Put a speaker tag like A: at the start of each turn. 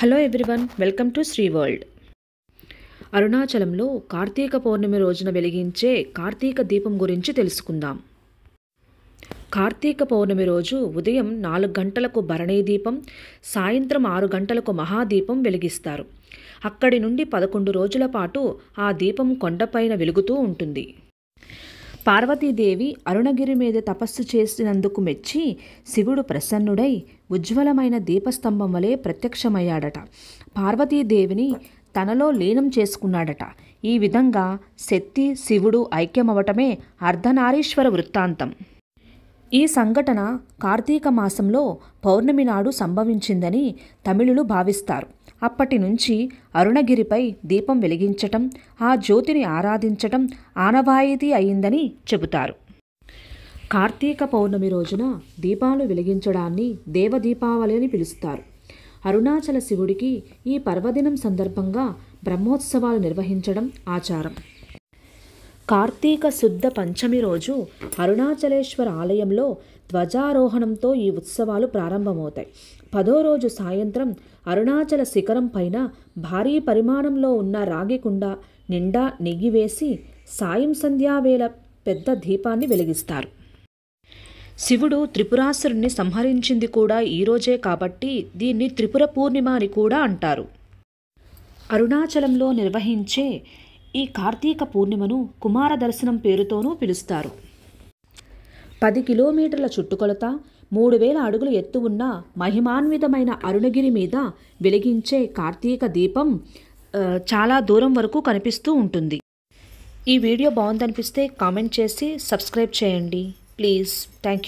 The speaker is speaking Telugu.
A: hello everyone welcome to Sri world అరుణాచలంలో కార్తీక పౌర్ణమి రోజున వెలిగించే కార్తీక దీపం గురించి తెలుసుకుందాం కార్తీక పౌర్ణమి రోజు ఉదయం నాలుగు గంటలకు భరణీ దీపం సాయంత్రం ఆరు గంటలకు మహాదీపం వెలిగిస్తారు అక్కడి నుండి పదకొండు రోజుల పాటు ఆ దీపం కొండపైన వెలుగుతూ ఉంటుంది పార్వతీదేవి అరుణగిరి మీద తపస్సు చేసినందుకు మెచ్చి శివుడు ప్రసన్నుడై ఉజ్వలమైన దీపస్తంభం వలె ప్రత్యక్షమయ్యాడట పార్వతీదేవిని తనలో లీనం చేసుకున్నాడట ఈ విధంగా శక్తి శివుడు ఐక్యమవటమే అర్ధనారీశ్వర వృత్తాంతం ఈ సంఘటన కార్తీక మాసంలో పౌర్ణమి నాడు సంభవించిందని తమిళులు భావిస్తారు అప్పటి నుంచి అరుణగిరిపై దీపం వెలిగించటం ఆ జ్యోతిని ఆరాధించటం ఆనవాయితీ అయిందని చెబుతారు కార్తీక పౌర్ణమి రోజున దీపాలు వెలిగించడాన్ని దేవదీపావళి అని పిలుస్తారు అరుణాచల శివుడికి ఈ పర్వదినం సందర్భంగా బ్రహ్మోత్సవాలు నిర్వహించడం ఆచారం కార్తీక శుద్ధ పంచమి రోజు అరుణాచలేశ్వర ఆలయంలో ధ్వజారోహణంతో ఈ ఉత్సవాలు ప్రారంభమవుతాయి పదో రోజు సాయంత్రం అరుణాచల శిఖరం పైన భారీ పరిమాణంలో ఉన్న రాగి కుండ నిండా నెగ్గివేసి సాయం సంధ్యావేళ పెద్ద దీపాన్ని వెలిగిస్తారు శివుడు త్రిపురాసురుణ్ణి సంహరించింది కూడా ఈరోజే కాబట్టి దీన్ని త్రిపుర పూర్ణిమ అని కూడా అంటారు అరుణాచలంలో నిర్వహించే ఈ కార్తీక పూర్ణిమను కుమార దర్శనం పేరుతోనూ పిలుస్తారు పది కిలోమీటర్ల చుట్టుకొలత మూడు వేల అడుగుల ఎత్తు ఉన్న మహిమాన్వితమైన అరుణగిరి మీద వెలిగించే కార్తీక దీపం చాలా దూరం వరకు కనిపిస్తూ ఉంటుంది ఈ వీడియో బాగుందనిపిస్తే కామెంట్ చేసి సబ్స్క్రైబ్ చేయండి ప్లీజ్ థ్యాంక్ యూ